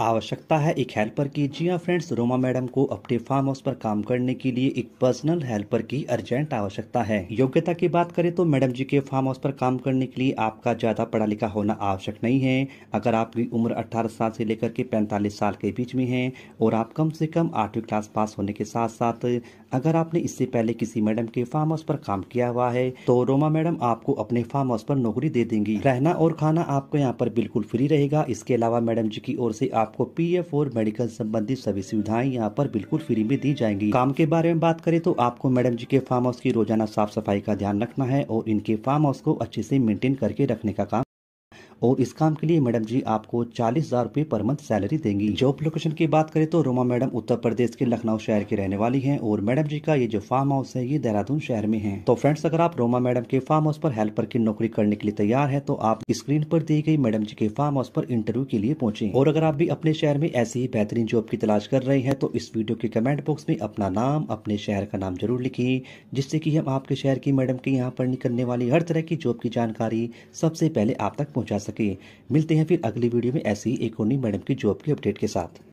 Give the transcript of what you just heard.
आवश्यकता है एक हेल्पर की जी हाँ फ्रेंड्स रोमा मैडम को अपने फार्म हाउस पर काम करने के लिए एक पर्सनल हेल्पर की अर्जेंट आवश्यकता है योग्यता की बात करें तो मैडम जी के फार्म हाउस पर काम करने के लिए आपका ज्यादा पढ़ा लिखा होना आवश्यक नहीं है अगर आपकी उम्र 18 साल से लेकर के 45 साल के बीच में है और आप कम से कम आठवीं क्लास पास होने के साथ साथ अगर आपने इससे पहले किसी मैडम के फार्म हाउस पर काम किया हुआ है तो रोमा मैडम आपको अपने फार्म हाउस पर नौकरी दे देंगी रहना और खाना आपको यहाँ पर बिल्कुल फ्री रहेगा इसके अलावा मैडम जी की ओर से आप आपको पी एफ और मेडिकल संबंधी सभी सुविधाएं यहाँ पर बिल्कुल फ्री में दी जाएंगी काम के बारे में बात करें तो आपको मैडम जी के फार्म हाउस की रोजाना साफ सफाई का ध्यान रखना है और इनके फार्म हाउस को अच्छे से मेंटेन करके रखने का काम और इस काम के लिए मैडम जी आपको चालीस हजार रूपए पर मंथ सैलरी देंगी जॉब लोकेशन की बात करें तो रोमा मैडम उत्तर प्रदेश के लखनऊ शहर की रहने वाली है और मैडम जी का ये जो फार्म हाउस है ये देहरादून शहर में है तो फ्रेंड्स अगर आप रोमा मैडम के फार्म हाउस पर हेल्पर की नौकरी करने के लिए तैयार है तो आप स्क्रीन पर दी गई मैडम जी के फार्म हाउस पर इंटरव्यू के लिए पहुंचे और अगर आप भी अपने शहर में ऐसी ही बेहतरीन जॉब की तलाश कर रहे हैं तो इस वीडियो के कमेंट बॉक्स में अपना नाम अपने शहर का नाम जरूर लिखिए जिससे की हम आपके शहर की मैडम के यहाँ पर निकलने वाली हर तरह की जॉब की जानकारी सबसे पहले आप तक पहुँचा सके मिलते हैं फिर अगली वीडियो में ऐसी ही एक और नई मैडम की जॉब की अपडेट के साथ